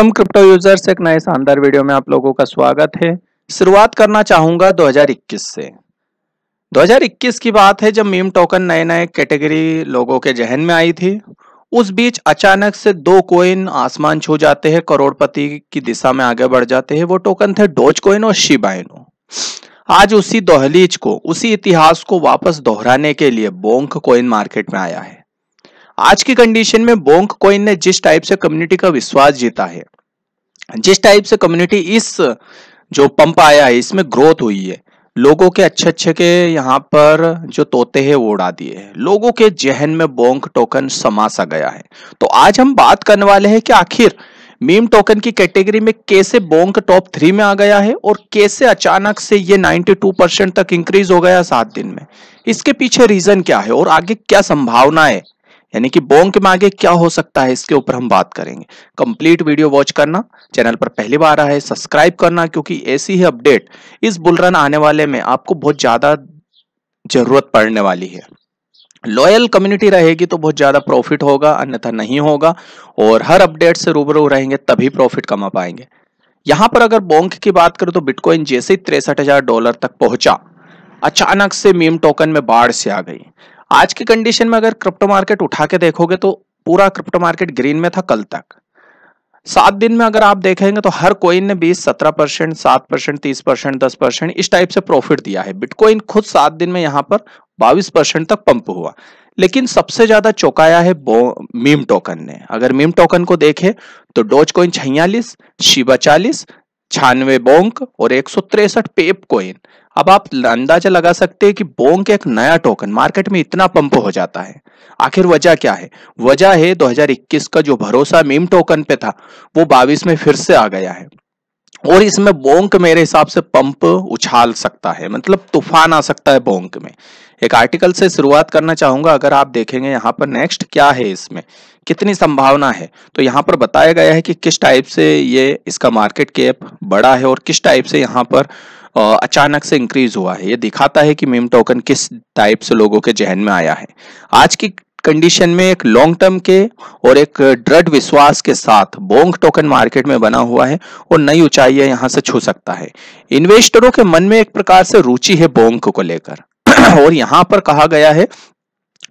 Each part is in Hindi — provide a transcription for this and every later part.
वेलकम क्रिप्टो यूजर्स एक नए शानदार वीडियो में आप लोगों का स्वागत है शुरुआत करना चाहूंगा 2021 से 2021 की बात है जब मीम टोकन नए नए कैटेगरी लोगों के जहन में आई थी उस बीच अचानक से दो कोइन आसमान छू जाते हैं करोड़पति की दिशा में आगे बढ़ जाते हैं वो टोकन थे डोज कोइन और शिबाइनो आज उसी दोहलीज को उसी इतिहास को वापस दोहराने के लिए बोंक कोइन मार्केट में आया है आज की कंडीशन में बोंक कॉइन ने जिस टाइप से कम्युनिटी का विश्वास जीता है जिस टाइप से कम्युनिटी इस जो पंप आया है इसमें ग्रोथ हुई है लोगों के अच्छे अच्छे के यहाँ पर जो तोते हैं वो उड़ा दिए हैं लोगों के जहन में बोंक टोकन समा सा गया है तो आज हम बात करने वाले हैं कि आखिर मीम टोकन की कैटेगरी में कैसे बोंक टॉप थ्री में आ गया है और कैसे अचानक से ये 92 परसेंट तक इंक्रीज हो गया सात दिन में इसके पीछे रीजन क्या है और आगे क्या संभावना है यानी कि बोंग के मागे क्या हो सकता है इसके ऊपर हम बात करेंगे कंप्लीट वीडियो वॉच करना चैनल पर पहली बार आया है सब्सक्राइब करना क्योंकि ऐसी ही अपडेट इस बुलरन आने वाले में आपको बहुत ज्यादा जरूरत पड़ने वाली है लॉयल कम्युनिटी रहेगी तो बहुत ज़्यादा प्रॉफिट होगा अन्यथा नहीं होगा और हर अपडेट से रूबरू रहेंगे तभी प्रॉफिट कमा पाएंगे यहां पर अगर बोंक की बात करें तो बिटकॉइन जैसे ही तिरसठ डॉलर तक पहुंचा अचानक से मीम टोकन में बाढ़ से आ गई आज की कंडीशन में अगर क्रिप्टो मार्केट उठा के देखोगे तो पूरा क्रिप्टो मार्केट ग्रीन में था कल तक सात दिन में अगर आप देखेंगे तो हर कोइन ने बीस सत्रह परसेंट सात परसेंट तीस परसेंट दस परसेंट इस टाइप से प्रॉफिट दिया है बिटकॉइन खुद सात दिन में यहां पर बाविस परसेंट तक पंप हुआ लेकिन सबसे ज्यादा चौंकाया है मीम टोकन ने अगर मीम टोकन को देखें तो डोज कॉइन छियालीस शिबा चालीस छियानवे बोंक और एक सौ तिरसठ पेप कॉइन अब आप अंदाजा लगा सकते हैं कि बोंग का एक नया टोकन मार्केट में इतना पंप हो जाता है आखिर वजह क्या है वजह है 2021 का जो भरोसा मीम टोकन पे था वो बाविस में फिर से आ गया है और इसमें बोंक मेरे हिसाब से पंप उछाल सकता है मतलब तूफान आ सकता है बोंक में एक आर्टिकल से शुरुआत करना चाहूंगा अगर आप देखेंगे यहाँ पर नेक्स्ट क्या है इसमें कितनी संभावना है तो यहाँ पर बताया गया है कि किस टाइप से ये इसका मार्केट कैप बड़ा है और किस टाइप से यहाँ पर अचानक से इंक्रीज हुआ है ये दिखाता है कि मीम टोकन किस टाइप से लोगों के जहन में आया है आज की कंडीशन में एक लॉन्ग टर्म के और एक दृढ़ विश्वास के साथ बोंग टोकन मार्केट में बना हुआ है और नई ऊंचाइयां यहां से छू सकता है इन्वेस्टरों के मन में एक प्रकार से रुचि है बोंग को लेकर और यहां पर कहा गया है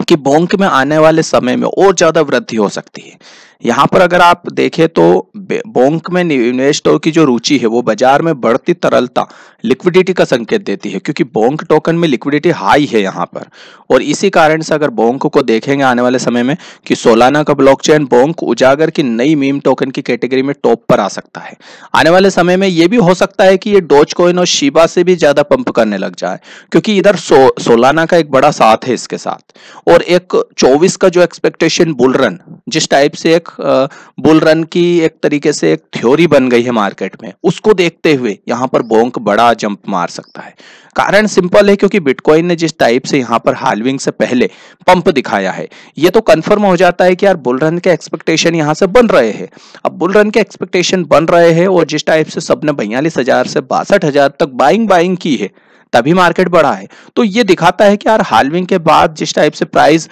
कि बोंग में आने वाले समय में और ज्यादा वृद्धि हो सकती है यहाँ पर अगर आप देखें तो बोंक में इन्वेस्टर की जो रुचि है वो बाजार में बढ़ती तरलता लिक्विडिटी का संकेत देती है क्योंकि बोंक टोकन में लिक्विडिटी हाई है यहाँ पर और इसी कारण से अगर बोंक को देखेंगे आने वाले समय में कि सोलाना का ब्लॉकचेन बोंक उजागर की नई मीम टोकन की कैटेगरी में टॉप पर आ सकता है आने वाले समय में ये भी हो सकता है कि ये डोज कोइन और शिबा से भी ज्यादा पंप करने लग जाए क्योंकि इधर सो, सोलाना का एक बड़ा साथ है इसके साथ और एक चौबीस का जो एक्सपेक्टेशन बुलरन जिस टाइप से एक बुल रन की एक तरीके से एक थ्योरी बन गई है मार्केट में उसको देखते हुए यहाँ पर बोंक बड़ा जंप मार सकता है कारण सिंपल है क्योंकि बिटकॉइन ने जिस टाइप से यहाँ पर हालविंग से पहले पंप दिखाया है ये तो कंफर्म हो जाता है कि यार बुल रन के एक्सपेक्टेशन यहाँ से बन रहे हैं अब बुल रन के एक्सपेक्टेशन बन रहे हैं और जिस टाइप से सबने बयालीस से बासठ तक बाइंग बाइंग की है तभी मार्केट बढ़ा है तो ये दिखाता है कि यार हालविंग के बाद जिस टाइप से प्राइस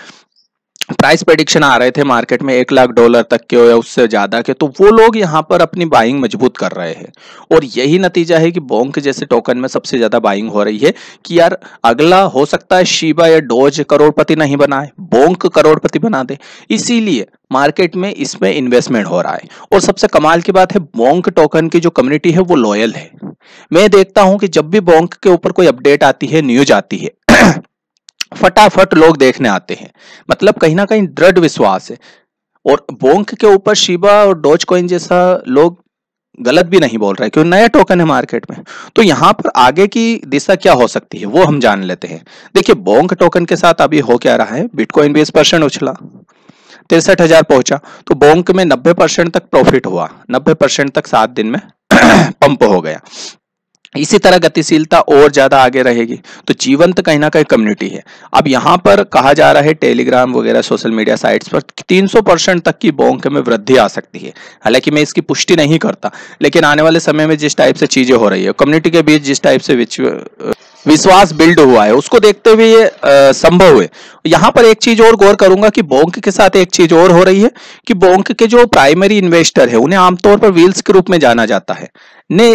प्राइस प्रडिक्शन आ रहे थे मार्केट में एक लाख डॉलर तक के या उससे ज़्यादा के तो वो लोग यहाँ पर अपनी बाइंग मजबूत कर रहे हैं और यही नतीजा है कि बोंक जैसे टोकन में सबसे ज़्यादा बाइंग हो रही है कि यार अगला हो सकता है शिबा या डोज करोड़पति नहीं बनाए बोंक करोड़पति बना दे इसीलिए मार्केट में इसमें इन्वेस्टमेंट हो रहा है और सबसे कमाल की बात है बोंक टोकन की जो कम्युनिटी है वो लॉयल है मैं देखता हूँ कि जब भी बोंक के ऊपर कोई अपडेट आती है न्यूज आती है फटाफट लोग देखने आते हैं मतलब कहीं ना कहीं दृढ़ विश्वास है और बोंक के ऊपर शिबा और डोज कॉइन जैसा लोग गलत भी नहीं बोल रहे क्योंकि नया टोकन है मार्केट में तो यहाँ पर आगे की दिशा क्या हो सकती है वो हम जान लेते हैं देखिए बोंक टोकन के साथ अभी हो क्या रहा है बिटकॉइन बीस परसेंट उछला तिरसठ हजार पहुंचा तो बोंक में नब्बे परसेंट तक प्रॉफिट हुआ नब्बे परसेंट तक सात दिन में पंप हो गया इसी तरह गतिशीलता और ज्यादा आगे रहेगी तो जीवंत कहीं ना कहीं कम्युनिटी है अब यहां पर कहा जा रहा है टेलीग्राम वगैरह सोशल मीडिया साइट्स पर 300 परसेंट तक की बोंक में वृद्धि आ सकती है हालांकि मैं इसकी पुष्टि नहीं करता लेकिन आने वाले समय में जिस टाइप से चीजें हो रही है कम्युनिटी के बीच जिस टाइप से विश्वास बिल्ड हुआ है उसको देखते हुए ये संभव है यहाँ पर एक चीज और गौर करूंगा कि बोंक के साथ एक चीज और हो रही है कि बोंक के जो प्राइमरी इन्वेस्टर है उन्हें आमतौर पर व्हील्स के रूप में जाना जाता है ने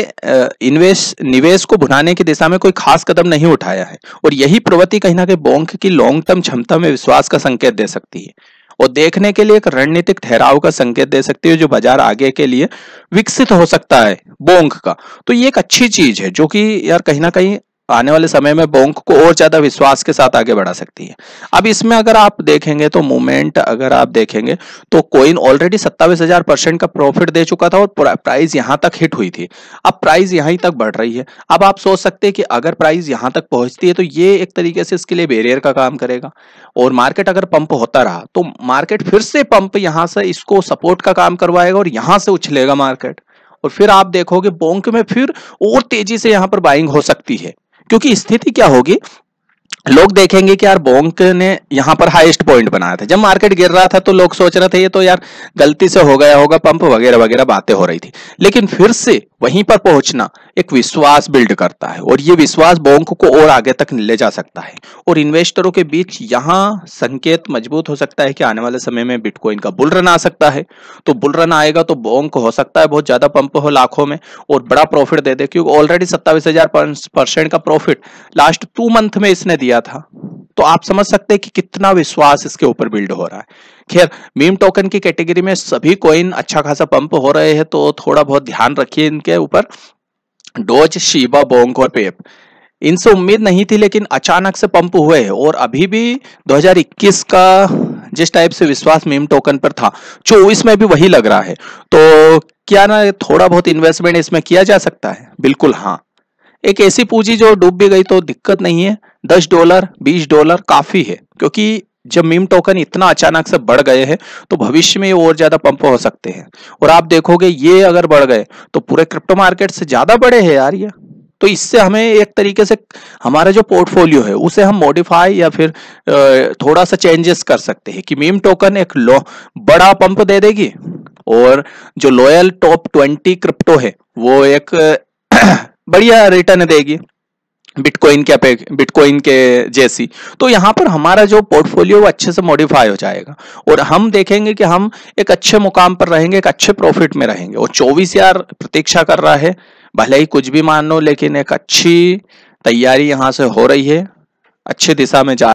इन्वेस्ट निवेश को भुनाने की दिशा में कोई खास कदम नहीं उठाया है और यही प्रवृत्ति कहीं ना कहीं बोंक की लॉन्ग टर्म क्षमता में विश्वास का संकेत दे सकती है और देखने के लिए एक रणनीतिक ठहराव का संकेत दे सकती है जो बाजार आगे के लिए विकसित हो सकता है बोंक का तो ये एक अच्छी चीज है जो कि यार कहीं ना कहीं आने वाले समय में बोंक को और ज्यादा विश्वास के साथ आगे बढ़ा सकती है अब इसमें अगर आप देखेंगे तो मूवमेंट अगर आप देखेंगे तो कोइन ऑलरेडी सत्तावीस हजार परसेंट का प्रॉफिट दे चुका था और प्राइस यहां तक हिट हुई थी अब प्राइस यहां तक बढ़ रही है अब आप सोच सकते हैं कि अगर प्राइस यहां तक पहुंचती है तो ये एक तरीके से इसके लिए बेरियर का काम करेगा और मार्केट अगर पंप होता रहा तो मार्केट फिर से पंप यहां से इसको सपोर्ट का काम करवाएगा और यहां से उछलेगा मार्केट और फिर आप देखोगे बोंक में फिर और तेजी से यहां पर बाइंग हो सकती है क्योंकि स्थिति क्या होगी लोग देखेंगे कि यार बोंक ने यहां पर हाईएस्ट पॉइंट बनाया था जब मार्केट गिर रहा था तो लोग सोच रहे थे ये तो यार गलती से हो गया होगा पंप वगैरह वगैरह बातें हो रही थी लेकिन फिर से वहीं पर पहुंचना एक विश्वास बिल्ड करता है और ये विश्वास बैंक को और आगे तक ले जा सकता है और इन्वेस्टरों के बीच यहाँ संकेत मजबूत हो सकता है कि आने वाले समय में बिटकॉइन का बुल रन आ सकता है तो बुल रन आएगा तो बैंक हो सकता है बहुत ज्यादा पंप हो लाखों में और बड़ा प्रॉफिट दे दे क्योंकि ऑलरेडी सत्ताईस हजार परसेंट का प्रॉफिट लास्ट टू मंथ में इसने दिया था तो आप समझ सकते हैं कि कितना विश्वास इसके ऊपर बिल्ड हो रहा है खैर मीम टोकन की कैटेगरी में सभी कॉइन अच्छा खासा पंप हो रहे हैं तो थोड़ा बहुत ध्यान रखिए इनके ऊपर डोज शिबा बोंग और पेप इनसे उम्मीद नहीं थी लेकिन अचानक से पंप हुए और अभी भी 2021 का जिस टाइप से विश्वास मीम टोकन पर था चौबीस में भी वही लग रहा है तो क्या ना थोड़ा बहुत इन्वेस्टमेंट इसमें किया जा सकता है बिल्कुल हाँ एक ऐसी पूंजी जो डूब भी गई तो दिक्कत नहीं है दस डॉलर बीस डॉलर काफी है क्योंकि जब मीम टोकन इतना अचानक से बढ़ गए हैं तो भविष्य में ये और ज्यादा पंप हो सकते हैं और आप देखोगे ये अगर बढ़ गए तो पूरे क्रिप्टो मार्केट से ज्यादा बड़े हैं यार ये तो इससे हमें एक तरीके से हमारा जो पोर्टफोलियो है उसे हम मॉडिफाई या फिर थोड़ा सा चेंजेस कर सकते हैं कि मीम टोकन एक लो बड़ा पंप दे देगी और जो लॉयल टॉप ट्वेंटी क्रिप्टो है वो एक बढ़िया रिटर्न देगी बिटकॉइन के बिटकॉइन के जैसी तो यहाँ पर हमारा जो पोर्टफोलियो वो अच्छे से मॉडिफाई हो जाएगा और हम देखेंगे कि हम एक अच्छे मुकाम पर रहेंगे एक अच्छे प्रॉफिट में रहेंगे और चौबीस यार प्रतीक्षा कर रहा है भले ही कुछ भी मान लो लेकिन एक अच्छी तैयारी यहाँ से हो रही है अच्छी दिशा में जा